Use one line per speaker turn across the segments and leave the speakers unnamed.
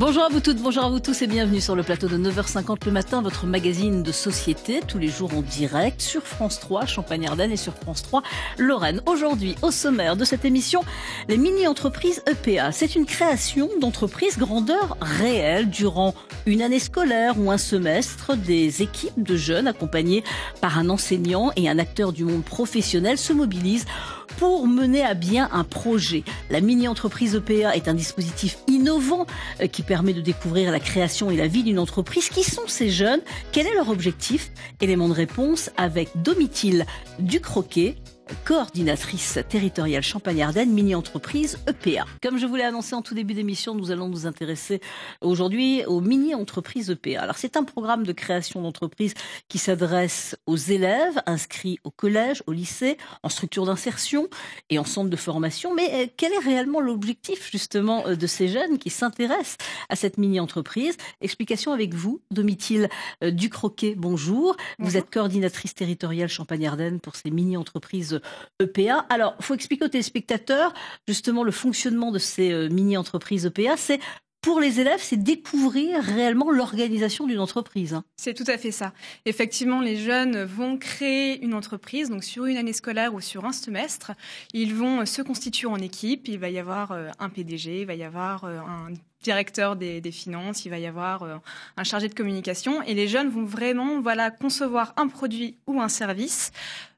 Bonjour à vous toutes, bonjour à vous tous et bienvenue sur le plateau de 9h50 le matin, votre magazine de société, tous les jours en direct sur France 3, Champagne-Ardenne et sur France 3, Lorraine. Aujourd'hui, au sommaire de cette émission, les mini-entreprises EPA. C'est une création d'entreprises grandeur réelle durant une année scolaire ou un semestre. Des équipes de jeunes accompagnées par un enseignant et un acteur du monde professionnel se mobilisent pour mener à bien un projet. La mini-entreprise EPA est un dispositif innovant euh, qui permet de découvrir la création et la vie d'une entreprise. Qui sont ces jeunes Quel est leur objectif Élément de réponse avec Domitil Ducroquet, coordinatrice territoriale Champagne-Ardenne, mini-entreprise EPA. Comme je vous l'ai annoncé en tout début d'émission, nous allons nous intéresser aujourd'hui aux mini-entreprises EPA. Alors, c'est un programme de création d'entreprise qui s'adresse aux élèves inscrits au collège, au lycée, en structure d'insertion et en centre de formation. Mais euh, quel est réellement l'objectif, justement, euh, de ces jeunes qui s'intéressent à cette mini-entreprise Explication avec vous, Domitil euh, Ducroquet. Bonjour. bonjour. Vous êtes coordinatrice territoriale Champagne-Ardenne pour ces mini-entreprises EPA. Alors, il faut expliquer aux téléspectateurs justement le fonctionnement de ces euh, mini-entreprises EPA. C'est pour les élèves, c'est découvrir réellement l'organisation d'une entreprise. Hein.
C'est tout à fait ça. Effectivement, les jeunes vont créer une entreprise, donc sur une année scolaire ou sur un semestre, ils vont euh, se constituer en équipe. Il va y avoir euh, un PDG, il va y avoir un directeur des, finances, il va y avoir euh, un chargé de communication et les jeunes vont vraiment voilà concevoir un produit ou un service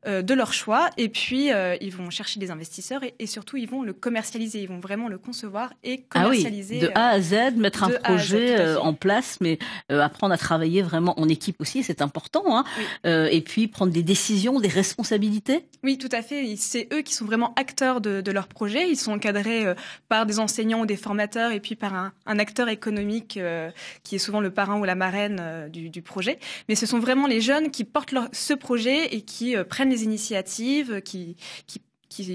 euh, de leur choix et puis euh, ils vont chercher des investisseurs et, surtout ils vont le commercialiser, ils vont vraiment le concevoir et ah commercialiser. de A à Z, mettre un projet en
place, mais apprendre à travailler vraiment en équipe aussi, c'est
important. Hein. et puis prendre des décisions, des responsabilités. Oui, tout à fait. C'est eux qui sont vraiment acteurs de, de leur projet. Ils sont encadrés par des enseignants ou des formateurs et puis par un, un, acteur économique euh, qui est souvent le parrain ou la marraine euh, du, projet, mais ce sont vraiment les jeunes qui portent ce projet et qui euh, prennent les initiatives, qui, qui,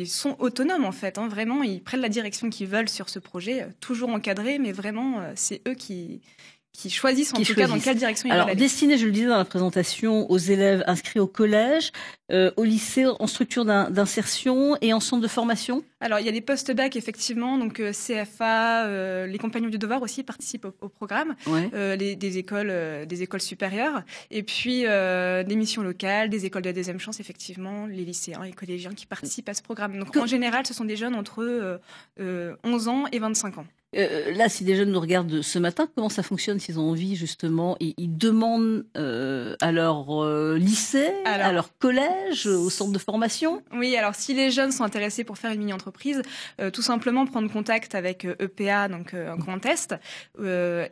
sont autonomes en fait. Hein. vraiment, ils prennent la direction qu'ils veulent sur ce projet, toujours encadré mais vraiment, c'est eux qui, qui choisissent en tout cas dans quelle direction ils Alors, veulent aller.
Destiné, je le disais dans la présentation, aux élèves inscrits au collège, euh, au lycée, en structure d'insertion
et en centre de formation Alors, il y a des post bac, effectivement, donc euh, CFA, euh, les compagnons du devoir aussi participent au, programme, des, écoles, des écoles supérieures, et puis des missions locales, des écoles de la deuxième chance, effectivement, les lycéens et collégiens qui participent à ce programme. Donc, en général, ce sont des jeunes entre 11 ans et 25 ans.
Euh, là, si des jeunes nous regardent ce matin, comment ça fonctionne s'ils ont envie justement ils, ils demandent euh, à leur euh, lycée, à leur collège, au centre de formation
Oui, alors si les jeunes sont intéressés pour faire une mini-entreprise, tout simplement prendre contact avec EPA, e donc Grand Est,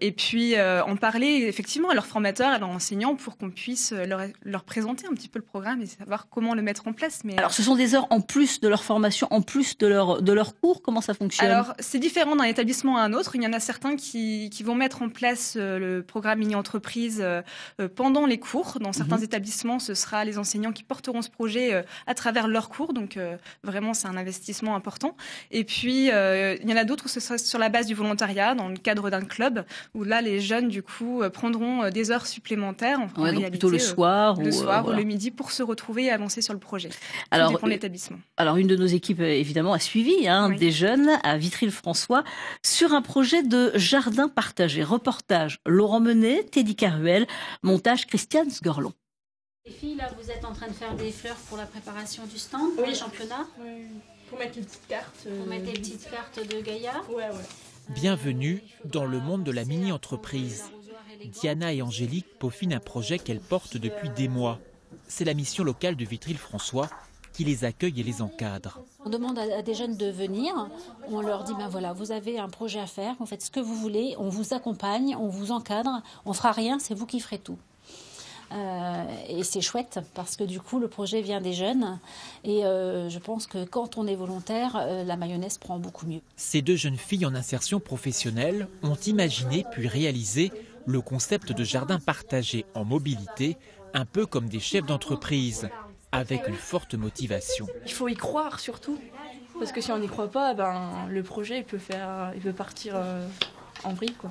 et puis en parler effectivement à leurs formateurs, à leurs enseignants pour qu'on puisse leur, présenter un petit peu le programme et savoir comment le mettre en place. Mais, alors ce sont
des heures en plus de leur formation, en plus de leur, de leur cours, comment ça fonctionne Alors
c'est différent d'un établissement à un autre. Il y en a certains qui, vont mettre en place euh, le programme mini-entreprise euh, euh, pendant les cours. Dans mhm. certains établissements, ce sera les enseignants qui porteront ce projet à travers leurs cours. Donc vraiment, c'est un investissement important. Et puis, il y en a d'autres où ce sera sur la base du volontariat, dans le cadre d'un club, où là, les jeunes, du coup, prendront des heures supplémentaires. En plutôt le soir, ou, soir le midi pour se retrouver et avancer sur le projet. Alors,
Alors, une de nos équipes, évidemment, a suivi hein, des jeunes à Vitry-le-François sur un projet de jardin partagé. Reportage Laurent Menet, Teddy Caruel, montage Christiane Sgorlon. Les filles, là, vous êtes en train de faire des fleurs pour la préparation du stand, oui. championnat. les championnats Oui, pour mettre les petites cartes. Euh, pour mettre les petites cartes de Gaïa Ouais, ouais.
Bienvenue dans le monde de la mini-entreprise. Diana et Angélique peaufinent un projet qu'elles portent depuis des mois. C'est la mission locale de Vitril françois qui les accueille et les encadre.
On demande à des jeunes de venir, on leur dit ben voilà, vous avez un projet à faire, vous faites ce que vous voulez, on vous accompagne, on vous encadre, on fera rien, c'est vous qui ferez tout. Euh, et c'est chouette parce que du coup le projet vient des jeunes et euh, je pense que quand on est volontaire, euh, la mayonnaise prend beaucoup mieux.
Ces deux jeunes filles en insertion professionnelle ont imaginé puis réalisé le concept de jardin partagé en mobilité, un peu comme des chefs d'entreprise avec une forte motivation.
Il faut y croire surtout, parce que si on n'y croit pas, ben, le projet peut, faire, il peut partir euh, en vrille. Quoi.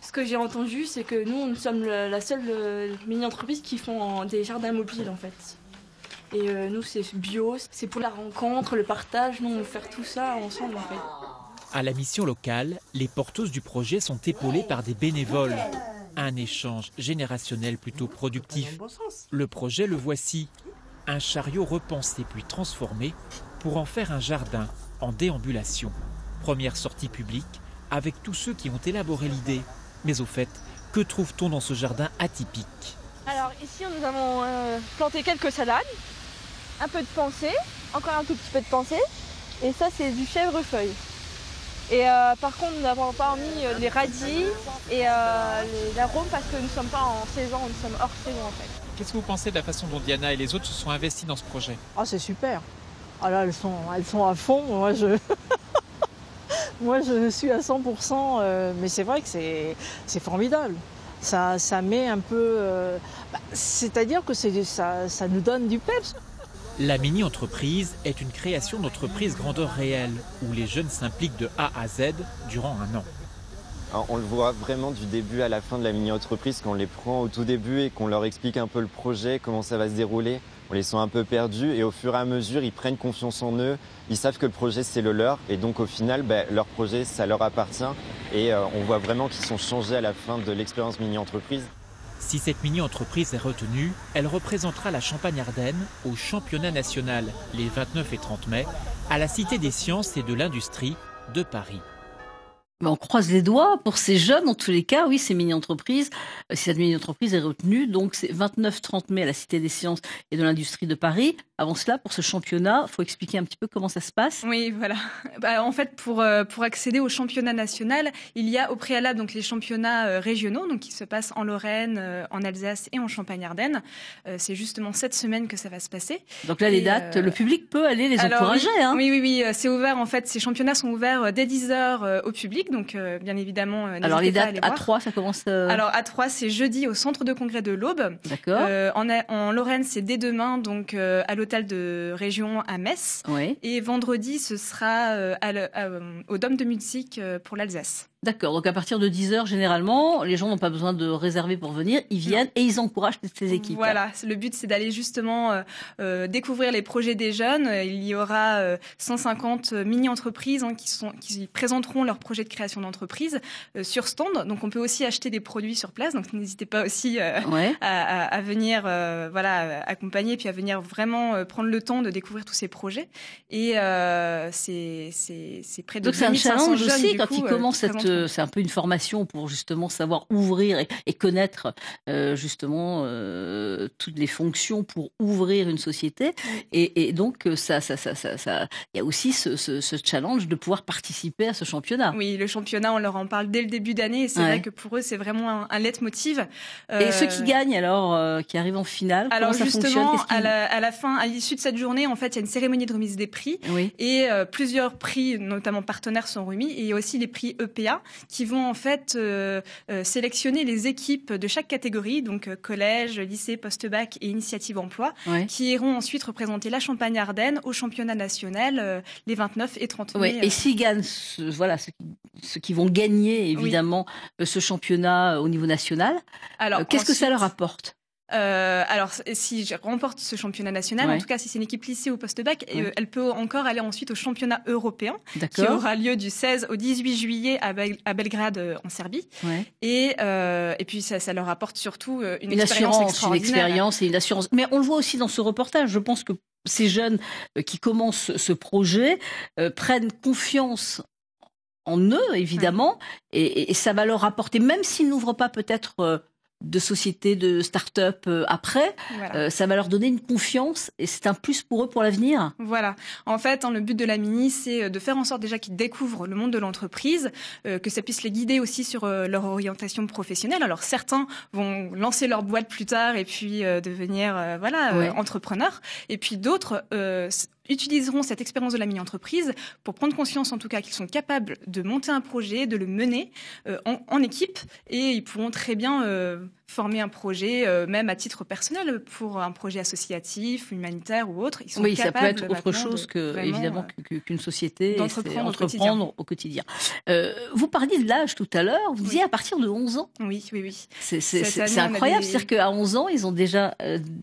Ce que j'ai entendu, c'est que nous, nous sommes la seule euh, mini-entreprise qui font des jardins mobiles en fait. Et euh, nous, c'est bio, c'est pour la rencontre, le partage, nous, on veut faire tout ça ensemble en fait.
À la mission locale, les porteuses du projet sont épaulées par des bénévoles. Un échange générationnel plutôt productif. Le projet le voici un chariot repensé puis transformé pour en faire un jardin en déambulation. Première sortie publique avec tous ceux qui ont élaboré l'idée. Mais au fait, que trouve-t-on dans ce jardin atypique
Alors ici, nous avons euh, planté quelques salades, un peu de pensée, encore un tout petit peu de pensée, et ça c'est du chèvrefeuille. Et euh, par contre, nous n'avons pas mis euh, les radis et les arômes parce que nous ne sommes pas en saison, nous sommes hors saison en fait.
Qu'est-ce que vous pensez de la façon dont Diana et les autres se sont investis dans ce projet Ah, c'est super. Alors ah elles sont,
elles sont à fond. Moi, je. Moi, je suis à 100%, euh,
mais c'est vrai que c'est formidable. Ça, ça met un peu. Euh, bah, c'est-à-dire que ça, ça nous donne du peps.
La mini-entreprise est une création d'entreprise grandeur réelle, où les jeunes s'impliquent de A à Z durant un an on le voit vraiment du début à la fin de la mini-entreprise, quand on les prend au tout début et qu'on leur explique un peu le projet, comment ça va se dérouler, on les sent un peu perdus et au fur et à mesure, ils prennent confiance en eux, ils savent que le projet, c'est le leur et donc au final, ben, leur projet, ça leur appartient et euh, on voit vraiment qu'ils sont changés à la fin de l'expérience mini-entreprise. Si cette mini-entreprise est retenue, elle représentera la Champagne-Ardenne au championnat national les 29 et 30 mai à la Cité des sciences et de l'industrie de Paris.
Ben, on croise les doigts pour ces jeunes, en tous les cas, oui, ces mini-entreprises. Euh, cette mini-entreprise est retenue, donc c'est 29-30 mai à la Cité des sciences et de l'industrie de Paris. Avant cela, pour ce championnat, il faut expliquer un petit peu
comment ça se passe. Oui, voilà. Bah, en fait, pour, euh, pour accéder au championnat national, il y a au préalable donc, les championnats euh, régionaux donc, qui se passent en Lorraine, euh, en Alsace et en Champagne-Ardenne. c'est justement cette semaine que ça va se passer. Donc là, les dates, le
public peut aller les encourager. Hein.
Oui, oui, oui. c'est ouvert, en fait. Ces championnats sont ouverts dès 10h au public. Donc, bien évidemment, Alors les dates à, 3, ça commence Alors à 3, c'est jeudi au centre de congrès de l'Aube. D'accord. En, en, Lorraine, c'est dès demain, donc à l'hôtel hôtel de région à Metz. Et vendredi, ce sera euh, euh, au Dôme de Musique euh, pour l'Alsace. D'accord. Donc
à partir de 10 heures, généralement, les gens n'ont pas besoin de réserver pour venir. Ils viennent et ils encouragent ces équipes.
Voilà. Le but, c'est d'aller justement euh, euh, découvrir les projets des jeunes. Il y aura 150 euh, mini-entreprises hein, qui, sont, qui présenteront leurs projets de création d'entreprise sur stand. Donc on peut aussi acheter des produits sur place. Donc n'hésitez pas aussi à, à, venir voilà, accompagner puis à venir vraiment prendre le temps de découvrir tous ces projets. Et c'est près de Donc c'est un challenge aussi quand ils il cette euh, c'est un peu
une formation pour justement savoir ouvrir et, connaître euh, justement euh, toutes les fonctions pour ouvrir une société. Et, donc, ça, ça, ça, ça, il y a aussi ce, challenge de pouvoir participer à ce championnat.
Oui, le championnat, on leur en parle dès le début d'année. Et c'est vrai que pour eux, c'est vraiment un, un leitmotiv. Et ceux qui gagnent
alors, qui
arrivent en finale, alors comment justement, ça fonctionne à la, à fin, à l'issue de cette journée, en fait, il y a une cérémonie de remise des prix. Et plusieurs prix, notamment partenaires, sont remis. Et il y a aussi les prix EPA, qui vont en fait euh, euh, sélectionner les équipes de chaque catégorie, donc euh, collège, lycée, post-bac et initiative emploi, qui iront ensuite représenter la Champagne-Ardenne au championnat national les 29 et 30 mai. Et s'ils
gagnent, ce, voilà, ceux qui vont gagner évidemment ce championnat au niveau national, qu'est-ce que ça leur apporte
euh, alors, si je remporte ce championnat national, en tout cas, si c'est une équipe lycée ou post-bac, euh, elle peut encore aller ensuite au championnat européen, qui aura lieu du 16 au 18 juillet à, Belgrade, euh, en Serbie. Et, et puis, ça, leur apporte surtout une, une expérience assurance, une expérience
et une assurance. Mais on le voit aussi dans ce reportage. Je pense que ces jeunes qui commencent ce projet prennent confiance en eux, évidemment, et, ça va leur apporter, même s'ils n'ouvrent pas peut-être de sociétés de start-up euh, après. Euh, ça va leur donner une confiance et c'est un plus pour eux pour l'avenir.
Voilà. En fait, hein, le but de la mini, c'est euh, de faire en sorte déjà qu'ils découvrent le monde de l'entreprise, que ça puisse les guider aussi sur leur orientation professionnelle. Alors certains vont lancer leur boîte plus tard et puis devenir voilà entrepreneurs. Et puis d'autres utiliseront cette expérience de la mini-entreprise pour prendre conscience en tout cas qu'ils sont capables de monter un projet, de le mener euh, en, équipe et ils pourront très bien euh, former un projet, euh, même à titre personnel, pour un projet associatif, humanitaire ou autre. Ils sont oui, capables ça peut être autre chose euh,
qu'une société d'entreprendre entreprendre, au quotidien. Euh, vous parliez de l'âge tout à l'heure, vous disiez à partir de 11 ans. Oui, oui, oui. C'est incroyable, c'est-à-dire qu'à 11 ans, ils ont déjà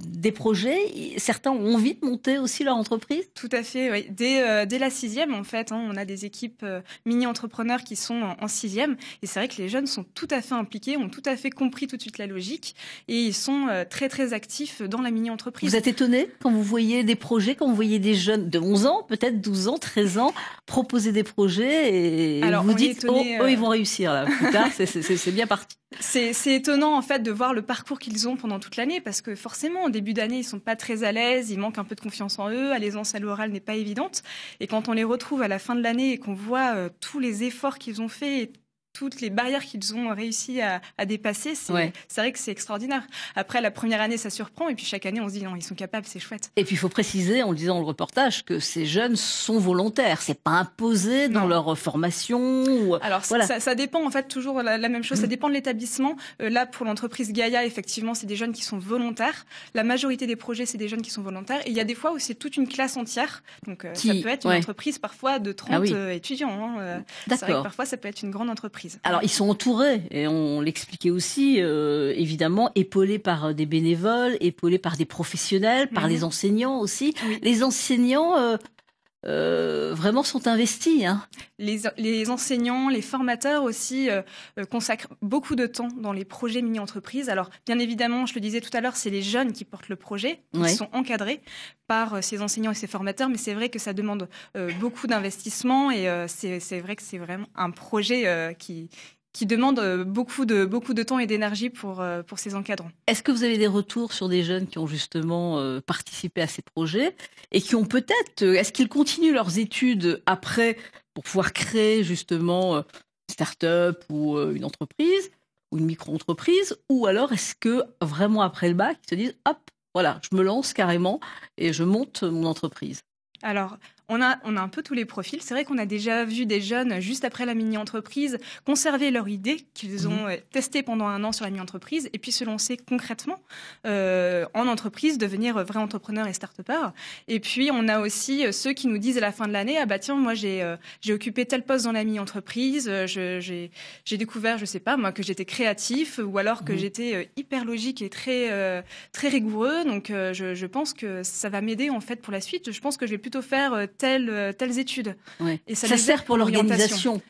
des projets, certains ont envie de monter aussi leur entreprise Tout à fait, oui. Dès, dès la sixième, en fait, hein, on a des équipes mini-entrepreneurs qui sont en, sixième, et c'est vrai que les jeunes sont tout à fait impliqués, ont tout à fait compris tout de suite la logique et ils sont euh, très très actifs dans la mini-entreprise. Vous êtes
étonné quand vous voyez des projets, quand vous voyez des jeunes de 11 ans, peut-être 12 ans, 13 ans, proposer des projets et vous dites, eux, oh, oh, ils euh, vont réussir là, plus tard, c'est bien parti.
C'est étonnant en fait de voir le parcours qu'ils ont pendant toute l'année parce que forcément, au début d'année, ils sont pas très à l'aise, il manque un peu de confiance en eux, l'aisance à l'oral n'est pas évidente. Et quand on les retrouve à la fin de l'année et qu'on voit euh, tous les efforts qu'ils ont faits toutes les barrières qu'ils ont réussi à, à dépasser, c'est c'est vrai que c'est extraordinaire. Après, la première année, ça surprend, et puis chaque année, on se dit, non, ils sont capables, c'est chouette.
Et puis, il faut préciser, en le disant dans le reportage, que ces jeunes sont
volontaires, c'est pas imposé dans leur euh, formation. Euh, Alors, ça, ça, dépend, en fait, toujours la, même chose, ça dépend de l'établissement. Euh, là, pour l'entreprise Gaia, effectivement, c'est des jeunes qui sont volontaires. La majorité des projets, c'est des jeunes qui sont volontaires. Et il y a des fois où c'est toute une classe entière, donc qui... ça peut être une entreprise parfois de 30 ah étudiants. Hein, D'accord. Parfois, ça peut être une grande entreprise alors ils sont
entourés, et on l'expliquait aussi, euh, évidemment, épaulés par euh, des bénévoles, épaulés par des professionnels, par mhm. les enseignants aussi. Les enseignants, euh, vraiment sont investis.
Hein. Les, enseignants, les formateurs aussi euh, euh, consacrent beaucoup de temps dans les projets mini-entreprises. Alors, bien évidemment, je le disais tout à l'heure, c'est les jeunes qui portent le projet, qui sont encadrés par ces enseignants et ces formateurs, mais c'est vrai que ça demande beaucoup d'investissement et c'est vrai que c'est vraiment un projet qui, qui demandent euh, beaucoup de, beaucoup de temps et d'énergie pour, euh, pour ces encadrants. Est-ce que vous avez des retours sur des
jeunes qui ont justement euh, participé à ces projets et qui ont peut-être, est-ce qu'ils continuent leurs études après pour pouvoir créer justement une start-up ou une entreprise ou une micro-entreprise ou alors est-ce que vraiment après le bac, ils se disent hop, voilà, je me lance carrément et je monte mon entreprise
alors, on a, on a un peu tous les profils. C'est vrai qu'on a déjà vu des jeunes, juste après la mini-entreprise, conserver leur idée qu'ils ont mhm. euh, testée pendant un an sur la mini-entreprise et puis se lancer concrètement euh, en entreprise, devenir vrai entrepreneur et start -upper. Et puis, on a aussi euh, ceux qui nous disent à la fin de l'année, ah bah tiens, moi, j'ai occupé tel poste dans la mini-entreprise, j'ai découvert, je sais pas, moi, que j'étais créatif ou alors que mhm. j'étais hyper logique et très, très rigoureux. Donc, je, pense que ça va m'aider, en fait, pour la suite. Je pense que je vais plutôt faire euh, telles, études. Et ça, sert pour l'organisation.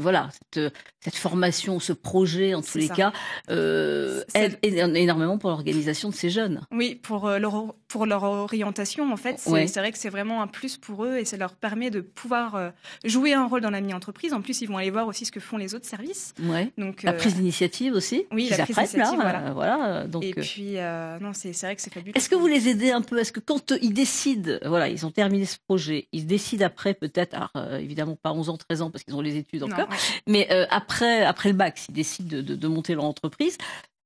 Voilà, euh, cette, formation, ce projet, en tous les cas, euh, aide énormément pour l'organisation de ces jeunes.
Oui, pour euh, leur, pour leur orientation, en fait. C'est vrai que c'est vraiment un plus pour eux et ça leur permet de pouvoir jouer un rôle dans la mini-entreprise. En plus, ils vont aller voir aussi ce que font les autres services.
Donc, la prise d'initiative aussi. Oui, la prise hein, voilà. donc, et puis,
non, c'est vrai que c'est fabuleux. Est-ce
que vous les aidez un peu Est-ce que quand ils décident, voilà, ils ont terminé ce ils décident après peut-être, euh, évidemment pas 11 ans, 13 ans parce qu'ils ont les études encore, mais euh, après, après le bac, s'ils décident de, monter leur entreprise,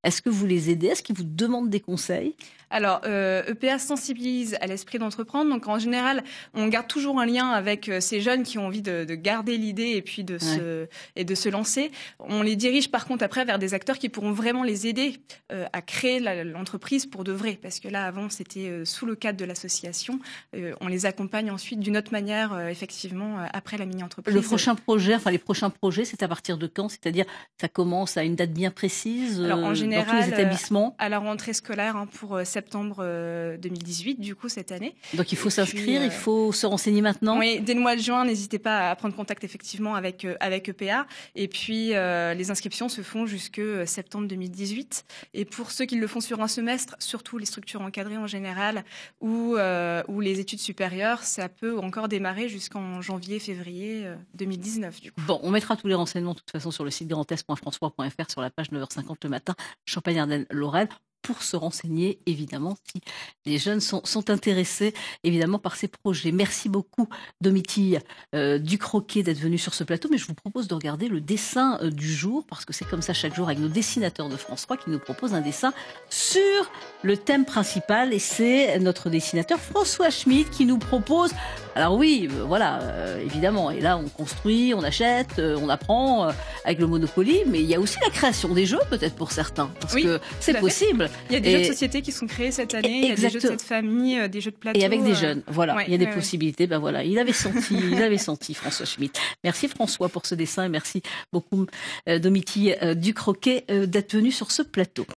est-ce que vous les aidez Est-ce qu'ils vous demandent des conseils
Alors, EPA euh, e sensibilise à l'esprit d'entreprendre. Donc, en général, on garde toujours un lien avec euh, ces jeunes qui ont envie de, garder l'idée et puis de, se, et de se lancer. On les dirige par contre après vers des acteurs qui pourront vraiment les aider euh, à créer l'entreprise pour de vrai. Parce que là, avant, c'était sous le cadre de l'association. on les accompagne ensuite d'une autre manière, effectivement, après la mini-entreprise. Le prochain
projet, enfin les prochains projets, c'est à partir de quand C'est-à-dire, ça commence à une date bien précise Alors, en général, dans les euh, établissements.
à la rentrée scolaire hein, pour euh, septembre 2018, euh, du coup, cette année. Donc il faut s'inscrire, il faut
se renseigner maintenant. Oui, dès
le mois de juin, n'hésitez pas à prendre contact effectivement avec, avec EPA. Et puis, les inscriptions se font jusque septembre 2018. Et pour ceux qui le font sur un semestre, surtout les structures encadrées en général ou, ou les études supérieures, ça peut encore démarrer jusqu'en janvier, février 2019. Du
coup. Bon, on mettra tous les renseignements de toute façon sur le site grandest.françois.fr sur la page 9h50 le matin. Champagne-Ardenne-Lorraine pour se renseigner, évidemment, si les jeunes sont, intéressés, évidemment, par ces projets. Merci beaucoup, Domitille euh, du Ducroquet, d'être venu sur ce plateau. Mais je vous propose de regarder le dessin euh, du jour, parce que c'est comme ça chaque jour avec nos dessinateurs de France 3 qui nous proposent un dessin sur le thème principal. Et c'est notre dessinateur François Schmidt qui nous propose alors oui, euh, voilà, euh, évidemment. Et là, on construit, on achète, euh, on apprend avec le Monopoly, mais il y a aussi la création des jeux, peut-être pour certains, parce que c'est possible. Il y a des jeux de société
qui sont créés cette année, il y a des jeux de cette famille, des jeux de plateau. Et avec des jeunes, voilà, il y a des possibilités.
Ben voilà, il avait senti, il avait senti François Schmitt. Merci François pour ce dessin et merci beaucoup Domiti du Croquet d'être venu sur ce plateau.